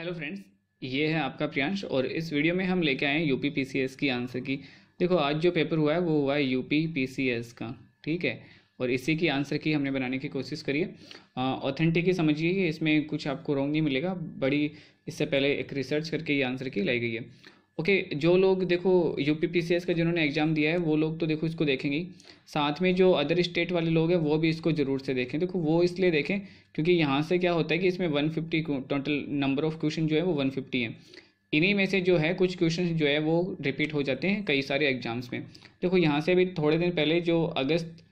hello friends ये है आपका प्रियांश और इस वीडियो में हम लेके आए हैं यूपी पीसीएस की आंसर की देखो आज जो पेपर हुआ है वो हुआ है यूपी पीसीएस का ठीक है और इसी की आंसर की हमने बनाने की कोशिश करी है ऑथेंटिक ही समझिए कि इसमें कुछ आपको रॉन्ग नहीं मिलेगा बड़ी इससे पहले एक रिसर्च करके ये आंसर की लाई गई है ओके okay, जो लोग देखो यू का जिन्होंने एग्ज़ाम दिया है वो लोग तो देखो इसको देखेंगे साथ में जो अदर स्टेट वाले लोग हैं वो भी इसको ज़रूर से देखें देखो वो इसलिए देखें क्योंकि यहाँ से क्या होता है कि इसमें one fifty total number of question जो है वो वन फिफ्टी है इन्हीं में से जो है कुछ क्वेश्चन जो है वो रिपीट हो जाते हैं कई सारे एग्ज़ाम्स में देखो यहाँ से अभी थोड़े दिन पहले जो अगस्त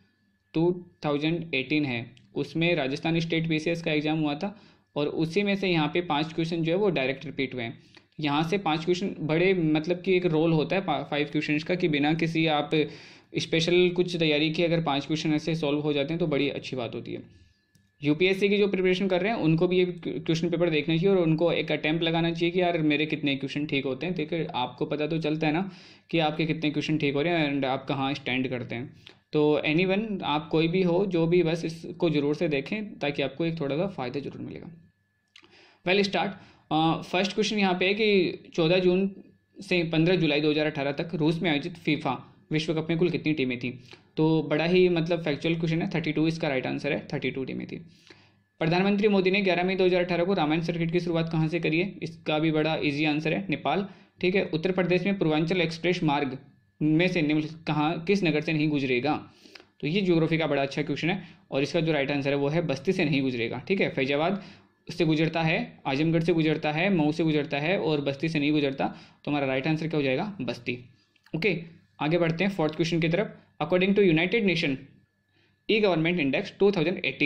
2018 है उसमें राजस्थान स्टेट बी का एग्ज़ाम हुआ था और उसी में से यहाँ पे पांच क्वेश्चन जो है वो डायरेक्ट रिपीट हुए हैं यहाँ से पांच क्वेश्चन बड़े मतलब कि एक रोल होता है फाइव क्वेश्चन का कि बिना किसी आप स्पेशल कुछ तैयारी की अगर पांच क्वेश्चन ऐसे सॉल्व हो जाते हैं तो बड़ी अच्छी बात होती है यूपीएससी की जो प्रिपरेशन कर रहे हैं उनको भी ये क्वेश्चन पेपर देखना चाहिए और उनको एक अटैम्प्ट लगाना चाहिए कि यार मेरे कितने क्वेश्चन ठीक होते हैं देखिए आपको पता तो चलता है ना कि आपके कितने क्वेश्चन ठीक हो रहे हैं एंड आप कहाँ स्टैंड करते हैं तो एनी वन आप कोई भी हो जो भी बस इसको ज़रूर से देखें ताकि आपको एक थोड़ा सा फ़ायदा ज़रूर मिलेगा वेल स्टार्ट फर्स्ट क्वेश्चन यहाँ पे है कि चौदह जून से पंद्रह जुलाई 2018 तक रूस में आयोजित फीफा विश्व कप में कुल कितनी टीमें थी तो बड़ा ही मतलब फैक्चुअल क्वेश्चन है थर्टी टू इसका राइट आंसर है थर्टी टू टीमें थी प्रधानमंत्री मोदी ने 11 मई 2018 को रामायण सर्किट की शुरुआत कहाँ से करी है इसका भी बड़ा इजी आंसर है नेपाल ठीक है उत्तर प्रदेश में पूर्वांचल एक्सप्रेस मार्ग में से निम्न कहाँ किस नगर से नहीं गुजरेगा तो ये ज्योग्राफी का बड़ा अच्छा क्वेश्चन है और इसका जो राइट आंसर है वो है बस्ती से नहीं गुजरेगा ठीक है फैजाबाद से गुजरता है आजमगढ़ से गुजरता है मऊ से गुजरता है और बस्ती से नहीं गुजरता तो हमारा राइट आंसर क्या हो जाएगा बस्ती ओके आगे बढ़ते हैं फोर्थ क्वेश्चन की तरफ according to United Nation E government index 2018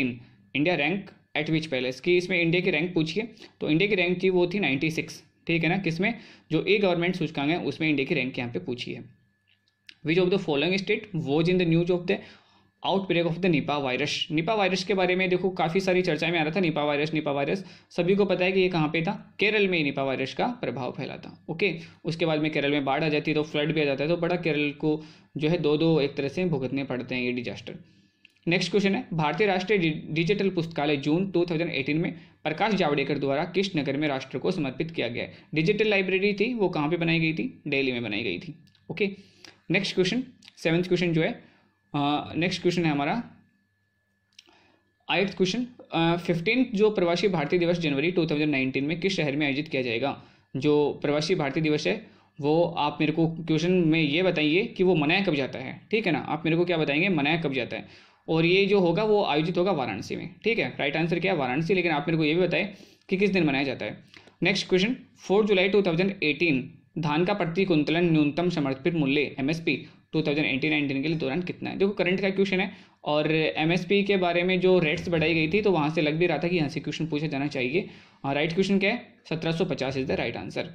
India rank at which place की इसमें इंडिया की रैंक पूछिए तो इंडिया की रैंक थी वो थी 96 ठीक है ना किसमें जो ई गवर्नमेंट सूचकांक है उसमें इंडिया की रैंक यहाँ पे पूछी है which of the following state was in the news of the outbreak of the Nipah virus Nipah virus के बारे में देखो काफ़ी सारी चर्चा में आ रहा था निपा वायरस निपा वायरस सभी को पता है कि ये कहाँ पे था केरल में निपा वायरस का प्रभाव फैला था ओके उसके बाद में केरल में बाढ़ आ जाती है तो फ्लड भी आ जाता है तो बड़ा केरल को जो है दो दो एक तरह से भुगतने पड़ते हैं ये डिजास्टर नेक्स्ट क्वेश्चन है भारतीय राष्ट्रीय डिजिटल पुस्तकालय जून 2018 में प्रकाश जावड़ेकर द्वारा किस नगर में राष्ट्र को समर्पित किया गया है डिजिटल लाइब्रेरी थी वो कहाँ पे बनाई गई थी दिल्ली में बनाई गई थी okay next question seventh question जो है नेक्स्ट क्वेश्चन है हमारा आठ क्वेश्चन फिफ्टीन जो प्रवासी भारतीय दिवस जनवरी 2019 में किस शहर में आयोजित किया जाएगा जो प्रवासी भारतीय दिवस है वो आप मेरे को क्वेश्चन में ये बताइए कि वो मनाया कब जाता है ठीक है ना आप मेरे को क्या बताएंगे मनाया कब जाता है और ये जो होगा वो आयोजित होगा वाराणसी में ठीक है राइट आंसर क्या है वाराणसी लेकिन आप मेरे को ये भी बताएं कि किस दिन मनाया जाता है नेक्स्ट क्वेश्चन फोर जुलाई टू धान का प्रति कुंतलन न्यूनतम समर्पित मूल्य एमएसपी टू थाउजेंड के दौरान कितना है देखो करंट का क्वेश्चन है और एम के बारे में जो रेट्स बढ़ाई गई थी तो वहाँ से लग भी रहा था कि यहाँ से क्वेश्चन पूछा जाना चाहिए राइट हाँ, क्वेश्चन क्या है सत्रह इज द राइट आंसर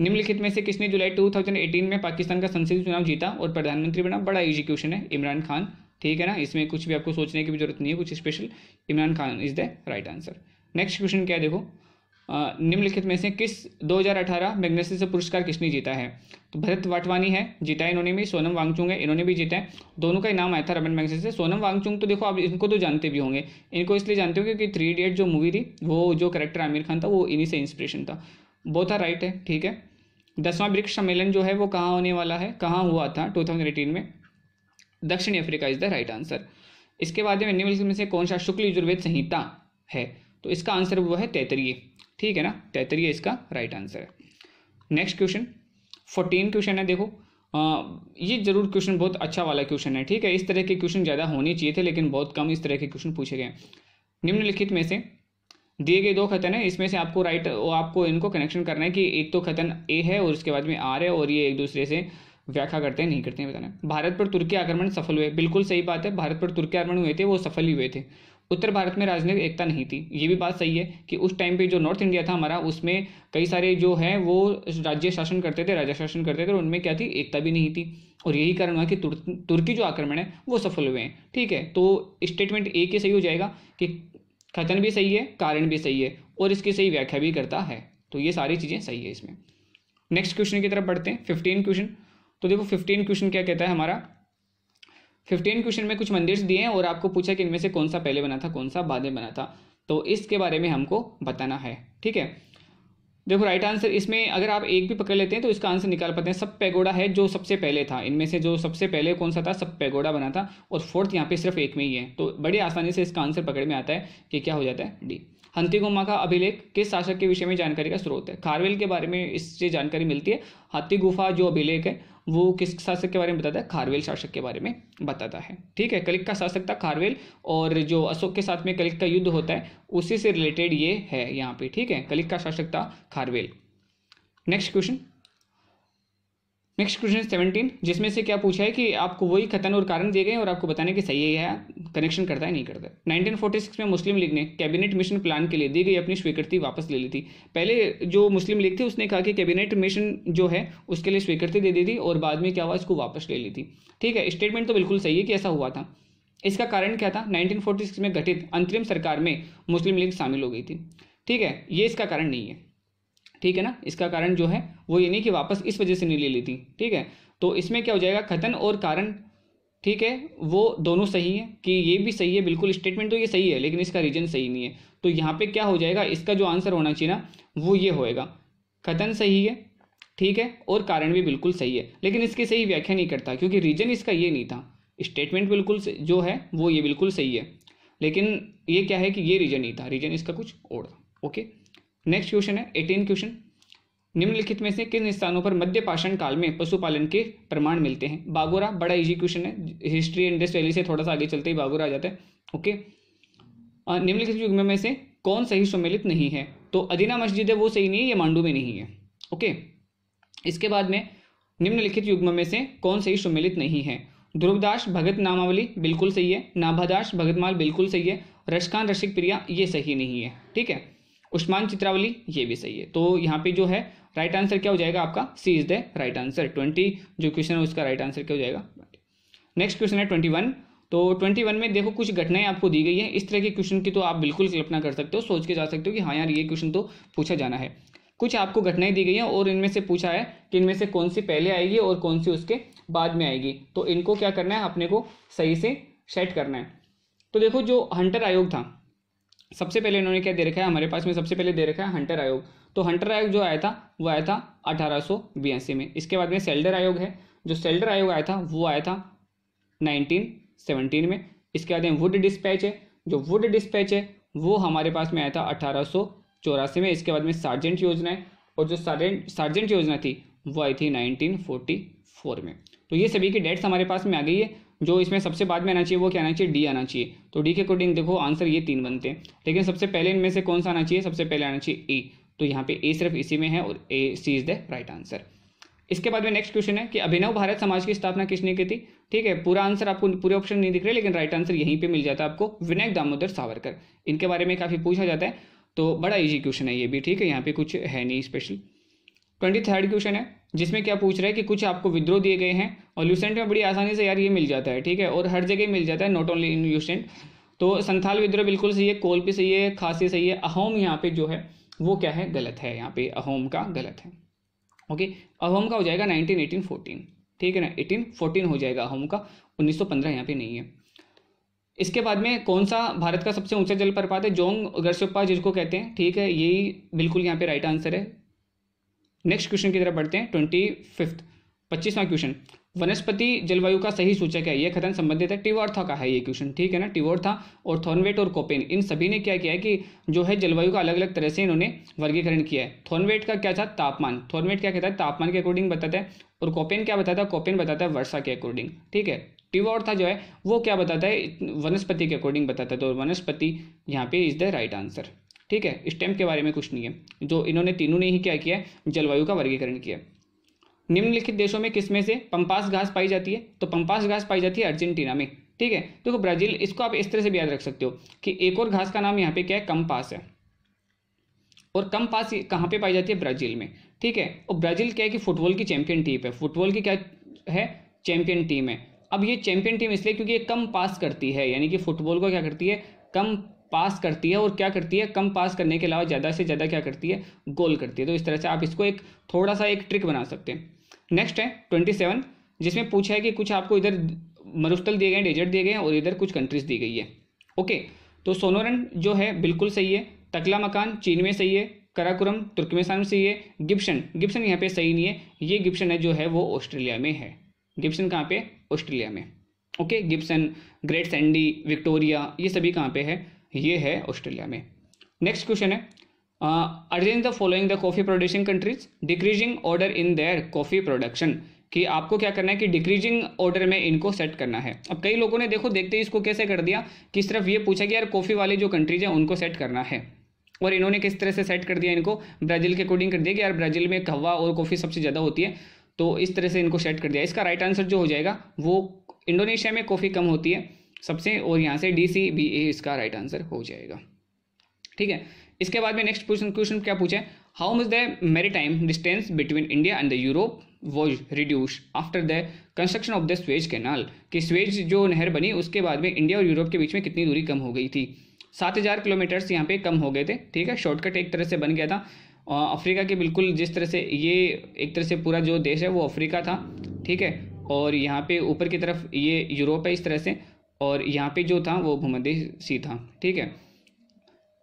निम्नलिखित में से किसने जुलाई 2018 में पाकिस्तान का संसदीय चुनाव जीता और प्रधानमंत्री बना बड़ा इजी क्वेश्चन है इमरान खान ठीक है ना इसमें कुछ भी आपको सोचने की भी जरूरत नहीं है कुछ special Imran Khan is the right answer next question क्या है देखो निम्नलिखित में से किस 2018 मैग्नेसी से पुरस्कार किसने जीता है तो भरत वाटवानी है जीता है इन्होंने भी सोनम वांगचुंग है इन्होंने भी जीता है दोनों का ही नाम आया था रमन मैग्नेसी से सोनम वांगचुंग तो देखो आप इनको तो जानते भी होंगे इनको इसलिए जानते हो क्योंकि थ्री इडियट जो मूवी थी वो जो करेक्टर आमिर खान था वो इन्हीं से इंस्पिरेशन था बहुत राइट है ठीक है दसवां ब्रिक्स सम्मेलन जो है वो कहाँ होने वाला है कहाँ हुआ था टू में दक्षिण Africa is the right answer इसके बाद में निम्नलिखित में से कौन सा शुक्ल यजुर्वेद संहिता है तो इसका आंसर वो है तैतरीय ठीक है ना तैतरीय तो इसका राइट आंसर है नेक्स्ट क्वेश्चन फोर्टीन क्वेश्चन है देखो आ, ये जरूर क्वेश्चन बहुत अच्छा वाला क्वेश्चन है ठीक है इस तरह के क्वेश्चन ज़्यादा होने चाहिए थे लेकिन बहुत कम इस तरह के क्वेश्चन पूछे गए निम्नलिखित में से दिए गए दो खतन है इसमें से आपको राइट आपको इनको कनेक्शन करना है कि एक तो खतन ए है और उसके बाद में आर है और ये एक दूसरे से व्याख्या करते हैं नहीं करते हैं बताना भारत पर तुर्की आक्रमण सफल हुए बिल्कुल सही बात है भारत पर तुर्की आक्रमण हुए थे वो सफल ही हुए थे उत्तर भारत में राजनीतिक एकता नहीं थी ये भी बात सही है कि उस टाइम पे जो नॉर्थ इंडिया था हमारा उसमें कई सारे जो है वो राज्य शासन करते थे राजा शासन करते थे और उनमें क्या थी एकता भी नहीं थी और यही कारण हुआ कि तुर, तुर्की जो आक्रमण है वो सफल हुए हैं ठीक है तो स्टेटमेंट ए के सही हो जाएगा कि कथन भी सही है कारण भी सही है और इसकी सही व्याख्या भी करता है तो ये सारी चीज़ें सही है इसमें नेक्स्ट क्वेश्चन की तरफ बढ़ते हैं फिफ्टीन क्वेश्चन तो देखो फिफ्टीन क्वेश्चन क्या कहता है हमारा फिफ्टीन क्वेश्चन में कुछ मंदिर दिए हैं और आपको पूछा कि इनमें से कौन सा पहले बना था कौन सा बाद में बना था तो इसके बारे में हमको बताना है ठीक है देखो राइट आंसर इसमें अगर आप एक भी पकड़ लेते हैं तो इसका आंसर निकाल पाते हैं सब पैगोडा है जो सबसे पहले था इनमें से जो सबसे पहले कौन सा था सब पैगोडा बना था और फोर्थ यहाँ पे सिर्फ एक में ही है तो बड़ी आसानी से इसका आंसर पकड़ में आता है कि क्या हो जाता है डी हंती का अभिलेख किस शासक के विषय में जानकारी का स्रोत है खारवेल के बारे में इससे जानकारी मिलती है हाथी गुफा जो अभिलेख है वो किस शासक के बारे में बताता है खारवेल शासक के बारे में बताता है ठीक है कलिक का शासक था खारवेल और जो अशोक के साथ में कलिक का युद्ध होता है उसी से रिलेटेड ये है यहाँ पे ठीक है कलिक का शासक था Kharavela next question next question seventeen जिसमें से क्या पूछा है कि आपको वही खतन और कारण दिए गए और आपको बताने की सही है या कनेक्शन करता है नहीं करता नाइनटीन फोर्टी सिक्स में मुस्लिम लीग ने कैबिनेट मिशन प्लान के लिए दी गई अपनी स्वीकृति वापस ले ली थी पहले जो मुस्लिम लीग थी उसने कहा कि कैबिनेट मिशन जो है उसके लिए स्वीकृति दे दी थी और बाद में क्या हुआ इसको वापस ले ली थी ठीक है स्टेटमेंट तो बिल्कुल सही है कि ऐसा हुआ था इसका कारण क्या था 1946 में गठित अंतरिम सरकार में मुस्लिम लीग शामिल हो गई थी ठीक है ये इसका कारण नहीं है ठीक है ना इसका कारण जो है वो ये नहीं कि वापस इस वजह से नहीं ले लेती ठीक है तो इसमें क्या हो जाएगा कथन और कारण ठीक है वो दोनों सही है कि ये भी सही है बिल्कुल स्टेटमेंट तो ये सही है लेकिन इसका रीजन सही नहीं है तो यहाँ पे क्या हो जाएगा इसका जो आंसर होना चाहिए ना वो ये होएगा कथन सही है ठीक है और कारण भी बिल्कुल सही है लेकिन इसकी सही व्याख्या नहीं करता क्योंकि रीजन इसका ये नहीं था स्टेटमेंट बिल्कुल जो है वो ये बिल्कुल सही है लेकिन ये क्या है कि ये रीजन नहीं था रीजन इसका कुछ और था ओके नेक्स्ट क्वेश्चन है एटीन क्वेश्चन निम्नलिखित में से किन स्थानों पर मध्य पाषाण काल में पशुपालन के प्रमाण मिलते हैं बागोरा बड़ा इजी क्वेश्चन है हिस्ट्री इंडस्ट वैली से थोड़ा सा आगे चलते ही बागोरा आ जाता है ओके निम्नलिखित युग में से कौन सही सम्मिलित नहीं है तो अदीना मस्जिद है वो सही नहीं है ये मांडू में नहीं है ओके इसके बाद में निम्नलिखित युग्म में से कौन सही सम्मिलित नहीं है ध्रुवदास भगत नामावली बिल्कुल सही है नाभादास भगतमाल बिल्कुल सही है रशकान रसिक प्रिया ये सही नहीं है ठीक है उष्मान चित्रावली ये भी सही है तो यहाँ पे जो है राइट आंसर क्या हो जाएगा आपका C is the right answer twenty जो क्वेश्चन है उसका राइट आंसर क्या हो जाएगा नेक्स्ट क्वेश्चन है ट्वेंटी वन तो वन में देखो कुछ घटनाएं आपको दी गई है इस तरह के क्वेश्चन की तो आप बिल्कुल कल्पना कर सकते हो सोच के जा सकते हो कि हाँ यार ये क्वेश्चन तो पूछा जाना है कुछ आपको घटनाएं दी गई हैं और इनमें से पूछा है कि इनमें से कौन सी पहले आएगी और कौन सी उसके बाद में आएगी तो इनको क्या करना है अपने को सही से सेट करना है तो देखो जो हंटर आयोग था सबसे पहले इन्होंने क्या दे रखा है हमारे पास में सबसे पहले दे रखा है हंटर आयोग तो हंटर आयोग जो आया था वो आया था अठारह में इसके बाद में सेल्डर आयोग है जो सेल्डर आयोग आया था वो आया था 1917 में इसके बाद में वुड डिस्पैच है जो वुड डिस्पैच है वो हमारे पास में आया था अठारह में इसके बाद में सार्जेंट योजना है और जो सार्जेंट सार्जेंट योजना थी वो आई थी 1944 में तो ये सभी की डेट्स हमारे पास में आ गई है जो इसमें सबसे बाद में आना चाहिए वो क्या आना चाहिए डी आना चाहिए तो डी के अकॉर्डिंग देखो आंसर ये तीन बनते हैं लेकिन सबसे पहले इनमें से कौन सा आना चाहिए सबसे पहले आना चाहिए ए तो यहाँ पे ए सिर्फ इसी में है और A C is the right answer इसके बाद में नेक्स्ट क्वेश्चन है कि अभिनव भारत समाज की स्थापना किसने की थी ठीक है पूरा आंसर आपको पूरे ऑप्शन नहीं दिख रहे लेकिन राइट आंसर यहीं पे मिल जाता है आपको विनायक दामोदर सावरकर इनके बारे में काफ़ी पूछा जाता है तो बड़ा इजी क्वेश्चन है ये भी ठीक है यहाँ पे कुछ है नहीं स्पेशल ट्वेंटी थर्ड क्वेश्चन है जिसमें क्या पूछ रहा है कि कुछ आपको विद्रोह दिए गए हैं और ल्यूसेंट में बड़ी आसानी से यार ये मिल जाता है ठीक है और हर जगह मिल जाता है नॉट ओनली इन ल्यूसेंट तो संथाल विद्रोह बिल्कुल सही है कोल भी सही है खासी सही है अहोम यहाँ पे जो है वो क्या है गलत है यहाँ पे अहोम का गलत है ओके अहोम का हो जाएगा नाइनटीन एटीन फोर्टीन ठीक है ना एटीन फोर्टीन हो जाएगा अहोम का उन्नीस सौ पंद्रह यहाँ पे नहीं है इसके बाद में कौन सा भारत का सबसे ऊंचा जलप्रपात है जोंग गर्सोपा जिसको कहते हैं ठीक है यही बिल्कुल यहाँ पे राइट आंसर है नेक्स्ट क्वेश्चन की तरफ बढ़ते हैं ट्वेंटी फिफ्थ पच्चीसवां क्वेश्चन वनस्पति जलवायु का सही सूचक है यह खतन संबंधित है टिवॉर्था का है ये क्वेश्चन ठीक है ना टिवॉर्था और थॉर्नवेट और कोपेन इन सभी ने क्या किया है कि जो है जलवायु का अलग अलग तरह से इन्होंने वर्गीकरण किया है थॉर्नवेट का क्या था तापमान थॉर्नवेट क्या कहता है तापमान के अकॉर्डिंग बताता है और कोपेन क्या बताता है कोपेन बताता है वर्षा के अकॉर्डिंग ठीक है टिवॉर्था जो है वो क्या बताता है वनस्पति के अकॉर्डिंग बताता है तो वनस्पति यहाँ पे इज द राइट आंसर ठीक है स्टेम के बारे में कुछ नहीं है जो इन्होंने तीनों ने ही क्या किया जलवायु का वर्गीकरण किया निम्नलिखित देशों में किसमें से पंपास घास पाई जाती है तो पंपास घास पाई जाती है अर्जेंटीना में ठीक है देखो ब्राजील इसको आप इस तरह से भी याद रख सकते हो कि एक और घास का नाम यहाँ पे क्या है कंपास है और कम पास कहाँ पे पाई जाती है ब्राजील में ठीक है और ब्राजील क्या है कि फुटबॉल की चैंपियन टीम है फुटबॉल की क्या है चैंपियन टीम है अब ये चैंपियन टीम इसलिए क्योंकि ये कम पास करती है यानी कि फुटबॉल को क्या करती है कम पास करती है और क्या करती है कम पास करने के अलावा ज़्यादा से ज़्यादा क्या करती है गोल करती है तो इस तरह से आप इसको एक थोड़ा सा एक ट्रिक बना सकते हैं नेक्स्ट है ट्वेंटी सेवन जिसमें पूछा है कि कुछ आपको इधर मरुस्थल दिए गए हैं डेजर्ट दिए गए हैं और इधर कुछ कंट्रीज दी गई है ओके तो सोनोरन जो है बिल्कुल सही है तकला मकान चीन में सही है कराकुरम तुर्कमेस्तान में सही है गिप्शन गिप्शन यहाँ पर सही नहीं है ये गिप्शन है जो है वो ऑस्ट्रेलिया में है गिप्सन कहाँ पर ऑस्ट्रेलिया में ओके गिप्सन ग्रेट सैंडी विक्टोरिया ये सभी कहाँ पर है ये है ऑस्ट्रेलिया में नेक्स्ट क्वेश्चन है arrange the following the coffee producing countries decreasing order in their coffee production कि आपको क्या करना है कि डिक्रीजिंग ऑर्डर में इनको सेट करना है अब कई लोगों ने देखो देखते ही इसको कैसे कर दिया किस तरफ ये पूछा कि यार कॉफ़ी वाली जो कंट्रीज हैं उनको सेट करना है और इन्होंने किस तरह से सेट कर दिया इनको ब्राज़ील के अकॉर्डिंग कर दिया कि यार ब्राज़ील में कहवा और कॉफ़ी सबसे ज़्यादा होती है तो इस तरह से इनको सेट कर दिया इसका राइट आंसर जो हो जाएगा वो इंडोनेशिया में कॉफ़ी कम होती है सबसे और यहाँ से डी सी बी ए इसका राइट आंसर हो जाएगा ठीक है इसके बाद में नेक्स्ट क्वेश्चन क्वेश्चन क्या पूछे how much the maritime distance between India and the Europe was reduce after the construction of the Suez Canal कि स्वेज जो नहर बनी उसके बाद में इंडिया और यूरोप के बीच में कितनी दूरी कम हो गई थी सात हज़ार किलोमीटर्स यहाँ पे कम हो गए थे ठीक है शॉर्टकट एक तरह से बन गया था अफ्रीका के बिल्कुल जिस तरह से ये एक तरह से पूरा जो देश है वो अफ्रीका था ठीक है और यहाँ पे ऊपर की तरफ ये यूरोप है इस तरह से और यहाँ पे जो था वो भूमध्य सी था ठीक है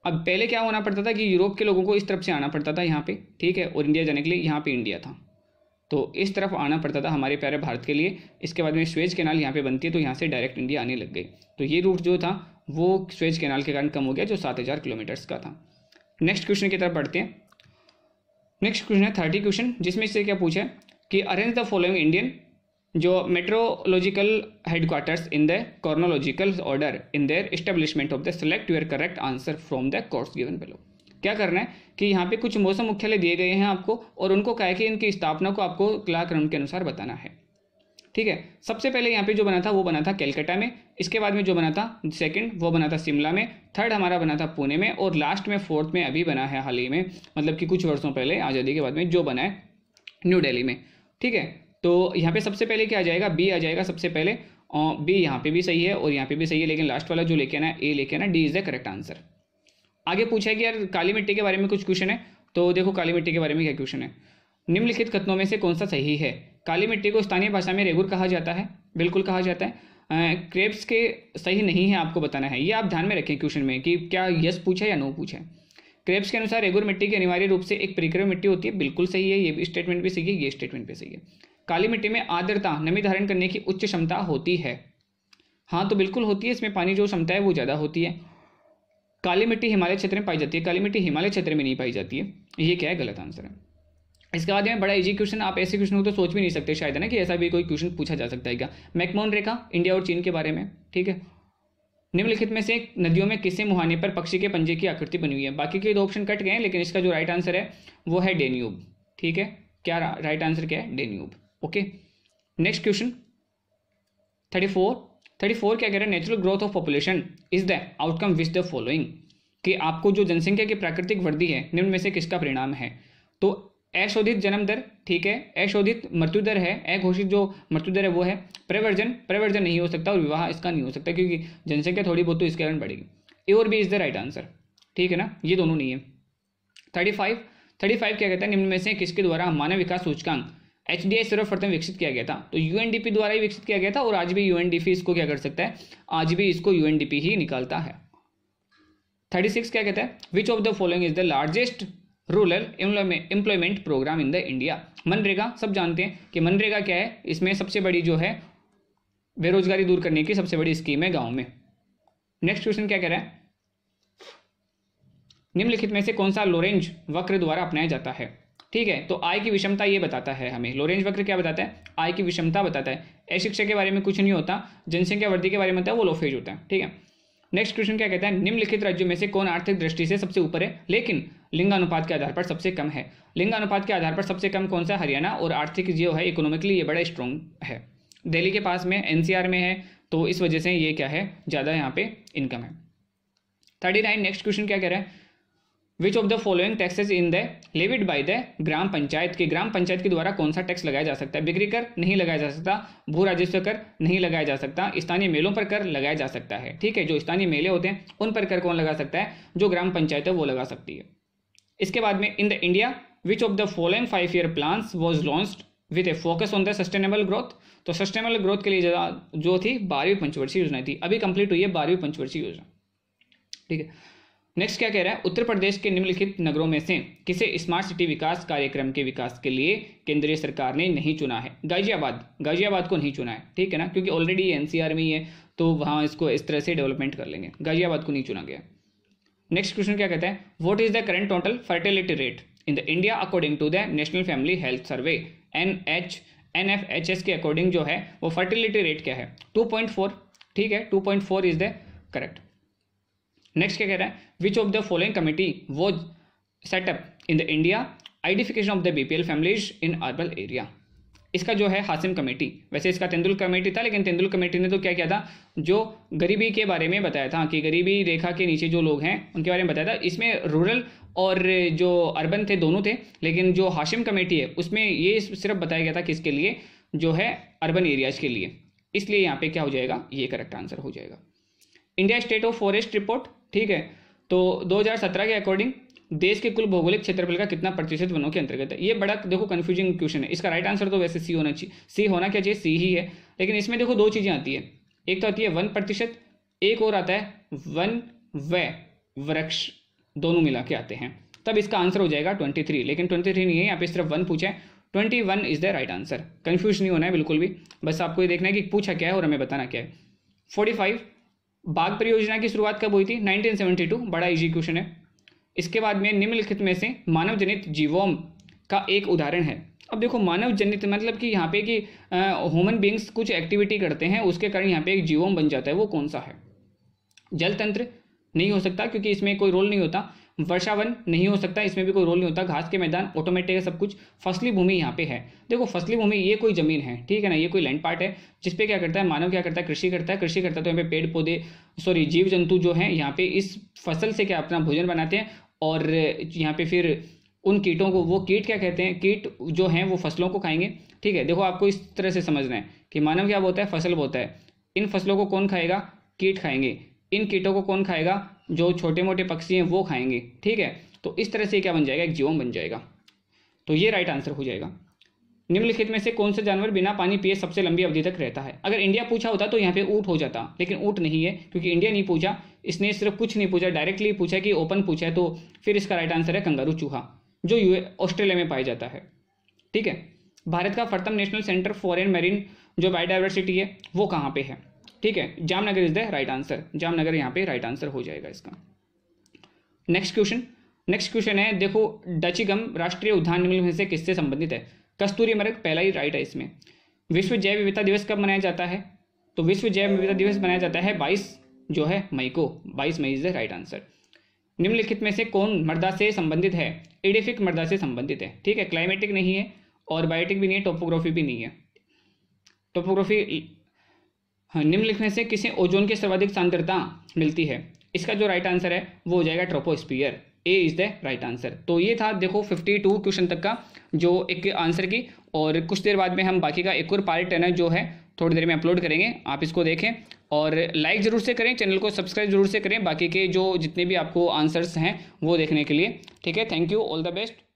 अब पहले क्या होना पड़ता था कि यूरोप के लोगों को इस तरफ से आना पड़ता था यहाँ पे ठीक है और इंडिया जाने के लिए यहाँ पे इंडिया था तो इस तरफ आना पड़ता था हमारे प्यारे भारत के लिए इसके बाद में स्वेज कैनाल यहाँ पे बनती है तो यहाँ से डायरेक्ट इंडिया आने लग गई तो ये रूट जो था वो स्वेज कैनाल के कारण कम हो गया जो सात हज़ार किलोमीटर्स का था नेक्स्ट क्वेश्चन की तरफ बढ़ते हैं नेक्स्ट क्वेश्चन है थर्टी क्वेश्चन जिसमें इससे क्या पूछा है कि अरेंज द फॉलोइंग इंडियन जो meteorological headquarters in the chronological order in their establishment of the select your correct answer from the course given below क्या करना है कि यहाँ पे कुछ मौसम मुख्यालय दिए गए हैं आपको और उनको कहा है कि इनकी स्थापना को आपको कलाक्रम के अनुसार बताना है ठीक है सबसे पहले यहाँ पे जो बना था वो बना था कैलकाटा में इसके बाद में जो बना था सेकंड वो बना था शिमला में थर्ड हमारा बना था पुणे में और लास्ट में फोर्थ में अभी बना है हाल ही में मतलब कि कुछ वर्षों पहले आज़ादी के बाद में जो बना है न्यू दिल्ली में ठीक है तो यहाँ पे सबसे पहले क्या आ जाएगा बी आ जाएगा सबसे पहले बी यहाँ पे भी सही है और यहाँ पे भी सही है लेकिन लास्ट वाला जो लेके आना है ए लेके आना D is the correct answer आगे पूछा है कि यार काली मिट्टी के बारे में कुछ क्वेश्चन है तो देखो काली मिट्टी के बारे में क्या क्वेश्चन है निम्नलिखित कथनों में से कौन सा सही है काली मिट्टी को स्थानीय भाषा में रेगुर कहा जाता है बिल्कुल कहा जाता है क्रेप्स के सही नहीं है आपको बताना है ये आप ध्यान में रखें क्वेश्चन में कि क्या यस पूछे या नो पूछे क्रेप्स के अनुसार रेगुर मिट्टी की अनिवार्य रूप से एक परिक्रम मिट्टी होती है बिल्कुल सही है ये भी स्टेटमेंट भी सही है ये स्टेटमेंट भी सही है काली मिट्टी में आर्द्रता नमी धारण करने की उच्च क्षमता होती है हाँ तो बिल्कुल होती है इसमें पानी जो क्षमता है वो ज़्यादा होती है काली मिट्टी हिमालय क्षेत्र में पाई जाती है काली मिट्टी हिमालय क्षेत्र में नहीं पाई जाती है ये क्या है गलत आंसर है इसके बाद में बड़ा इजी क्वेश्चन आप ऐसे क्वेश्चन को तो सोच भी नहीं सकते शायद है ना कि ऐसा भी कोई क्वेश्चन पूछा जा सकता है क्या मैकमोन रेखा इंडिया और चीन के बारे में ठीक है निम्नलिखित में से नदियों में किसे मुहाने पर पक्षी के पंजे की आकृति बनी हुई है बाकी के दो ऑप्शन कट गए लेकिन इसका जो राइट आंसर है वो है डेन्यूब ठीक है क्या राइट आंसर क्या है Danube okay next question thirty four thirty four क्या कह रहे हैं natural growth of population is the outcome which the following कि आपको जो जनसंख्या की प्राकृतिक वृद्धि है निम्न में से किसका परिणाम है तो अशोधित जन्म दर ठीक है अशोधित मृत्यु दर है अघोषित जो मृत्यु दर है वो है प्रवर्जन प्रवर्जन नहीं हो सकता और विवाह इसका नहीं हो सकता क्योंकि जनसंख्या थोड़ी बहुत तो इसके कारण बढ़ेगी ए और B is the right answer ठीक है ना ये दोनों नहीं है थर्टी फाइव थर्टी फाइव क्या कहता है निम्न में से किसके द्वारा मानव विकास सूचकांक एच डी आई सर्वप्रथम विकसित किया गया था तो यूएनडीपी द्वारा ही विकसित किया गया था और आज भी यूएनडीपी इसको क्या कर सकता है आज भी इसको यूएनडीपी ही निकालता है थर्टी सिक्स क्या कहता है which of the following is the largest rural employment programme in the India MNREGA सब जानते हैं कि मनरेगा क्या है इसमें सबसे बड़ी जो है बेरोजगारी दूर करने की सबसे बड़ी स्कीम है गाँव में नेक्स्ट क्वेश्चन क्या कह रहा है निम्नलिखित में से कौन सा लोरेंज वक्र द्वारा अपनाया जाता है ठीक है तो आय की विषमता ये बताता है हमें लोरेंज वक्र क्या बताता है आय की विषमता बताता है अशिक्षा के बारे में कुछ नहीं होता जनसंख्या वृद्धि के बारे में होता है वो लोफेज होता है ठीक है नेक्स्ट क्वेश्चन क्या कहता है निम्नलिखित राज्यों में से कौन आर्थिक दृष्टि से सबसे ऊपर है लेकिन लिंगानुपात के आधार पर सबसे कम है लिंगानुपात के आधार पर सबसे कम कौन सा हरियाणा और आर्थिक जो है इकोनॉमिकली ये बड़ा स्ट्रॉन्ग है दिल्ली के पास में एनसीआर में है तो इस वजह से ये क्या है ज़्यादा यहाँ पे इनकम है थर्टी नाइन नेक्स्ट क्वेश्चन क्या कह रहा है which of the following taxes in the levied by the gram panchayat के ग्राम पंचायत के द्वारा कौन सा टैक्स लगाया जा सकता है बिक्री कर नहीं लगाया जा सकता भू राजस्व कर नहीं लगाया जा सकता स्थानीय मेलों पर कर लगाया जा सकता है ठीक है जो स्थानीय मेले होते हैं उन पर कर कौन लगा सकता है जो ग्राम पंचायत है वो लगा सकती है इसके बाद में in the India which of the following five year plan was launch with a focus on the sustainable growth तो सस्टेनेबल ग्रोथ के लिए जो थी बारहवीं पंचवर्षीय योजना थी अभी कंप्लीट हुई है बारहवीं पंचवर्षीय योजना ठीक है नेक्स्ट क्या कह रहा है उत्तर प्रदेश के निम्नलिखित नगरों में से किसे स्मार्ट सिटी विकास कार्यक्रम के विकास के लिए केंद्रीय सरकार ने नहीं चुना है गाजियाबाद गाजियाबाद को नहीं चुना है ठीक है ना क्योंकि ऑलरेडी ये एनसीआर में ही है तो वहाँ इसको इस तरह से डेवलपमेंट कर लेंगे गाजियाबाद को नहीं चुना गया नेक्स्ट क्वेश्चन क्या कहता है what is the current total fertility rate in the India according to the national family health survey N H N F H S के अकॉर्डिंग जो है वो फर्टिलिटी रेट क्या है टू पॉइंट फोर ठीक है two point four is the correct next क्या कह रहा है which of the following committee वो set up in the India identification of the B P L families in urban area इसका जो है हासिम कमेटी वैसे इसका तेंदुल कमेटी था लेकिन तेंदुल कमेटी ने तो क्या किया था जो गरीबी के बारे में बताया था कि गरीबी रेखा के नीचे जो लोग हैं उनके बारे में बताया था इसमें रूरल और जो अर्बन थे दोनों थे लेकिन जो हाशिम कमेटी है उसमें ये सिर्फ बताया गया था किसके लिए जो है अर्बन एरियाज के लिए इसलिए यहाँ पे क्या हो जाएगा ये करेक्ट आंसर हो जाएगा India state of forest report ठीक है तो 2017 के अकॉर्डिंग देश के कुल भौगोलिक क्षेत्रफल का कितना प्रतिशत वनों के अंतर्गत है ये बड़ा देखो कंफ्यूजिंग क्वेश्चन है इसका राइट आंसर तो वैसे सी होना चाहिए सी होना क्या चाहिए सी ही है लेकिन इसमें देखो दो चीज़ें आती है एक तो आती है वन प्रतिशत एक और आता है वन व वृक्ष दोनों मिला के आते हैं तब इसका आंसर हो जाएगा ट्वेंटी थ्री लेकिन ट्वेंटी थ्री नहीं है आप इस तरफ वन पूछा है twenty one is the right answer confuse नहीं होना है बिल्कुल भी बस आपको ये देखना है कि पूछा क्या है और हमें बताना क्या है फोर्टी फाइव बाघ परियोजना की शुरुआत कब हुई थी 1972 बड़ा इजी क्वेश्चन है इसके बाद में निम्नलिखित में से मानव जनित जीवोम का एक उदाहरण है अब देखो मानव जनित मतलब कि यहाँ पे कि ह्यूमन बींग्स कुछ एक्टिविटी करते हैं उसके कारण यहाँ पे एक जीवोम बन जाता है वो कौन सा है जल तंत्र नहीं हो सकता क्योंकि इसमें कोई रोल नहीं होता वर्षावन नहीं हो सकता इसमें भी कोई रोल नहीं होता घास के मैदान ऑटोमेटिक है सब कुछ फसली भूमि यहाँ पे है देखो फसली भूमि ये कोई जमीन है ठीक है ना ये कोई लैंड पार्ट है जिसपे क्या करता है मानव क्या करता है कृषि करता है कृषि करता है तो यहाँ पे पेड़ पौधे सॉरी जीव जंतु जो है यहाँ पे इस फसल से क्या अपना भोजन बनाते हैं और यहाँ पे फिर उन कीटों को वो कीट क्या कहते हैं कीट जो हैं वो फसलों को खाएंगे ठीक है देखो आपको इस तरह से समझना है कि मानव क्या बोता है फसल बोता है इन फसलों को कौन खाएगा कीट खाएंगे इन कीटों को कौन खाएगा जो छोटे मोटे पक्षी हैं वो खाएंगे ठीक है तो इस तरह से क्या बन जाएगा एक जीवम बन जाएगा तो ये राइट आंसर हो जाएगा निम्नलिखित में से कौन सा जानवर बिना पानी पिए सबसे लंबी अवधि तक रहता है अगर इंडिया पूछा होता तो यहाँ पे ऊँट हो जाता लेकिन ऊँट नहीं है क्योंकि इंडिया नहीं पूछा इसने सिर्फ कुछ नहीं पूछा डायरेक्टली पूछा कि ओपन पूछा है तो फिर इसका राइट आंसर है कंगारू चूहा जो यू ऑस्ट्रेलिया में पाया जाता है ठीक है भारत का फर्तम नेशनल सेंटर फॉरेन मेरीन जो बायोडाइवर्सिटी है वो कहाँ पे है ठीक है Jamnagar is the right answer Jamnagar यहाँ पे राइट आंसर हो जाएगा इसका नेक्स्ट क्वेश्चन नेक्स्ट क्वेश्चन है देखो डचिगम राष्ट्रीय उद्यान में से किससे संबंधित है कस्तूरी मर्ग पहला ही राइट है इसमें विश्व जैव विविधता दिवस कब मनाया जाता है तो विश्व जैव विविधता दिवस मनाया जाता है बाईस जो है मई को बाईस मई इज द राइट आंसर निम्नलिखित में से कौन मर्दा से संबंधित है एडिफिक मर्दा से संबंधित है ठीक है क्लाइमेटिक नहीं है और बायोटिक भी नहीं है टोपोग्राफी भी नहीं है टोपोग्राफी हाँ, निम्नलिखित में से किसे ओजोन की सर्वाधिक सांद्रता मिलती है इसका जो राइट आंसर है वो हो जाएगा troposphere A is the right answer तो ये था देखो 52 क्वेश्चन तक का जो एक आंसर की और कुछ देर बाद में हम बाकी का एक और पार्ट है ना जो है थोड़ी देर में अपलोड करेंगे आप इसको देखें और लाइक ज़रूर से करें चैनल को सब्सक्राइब ज़रूर से करें बाकी के जो जितने भी आपको आंसर्स हैं वो देखने के लिए ठीक है thank you all the best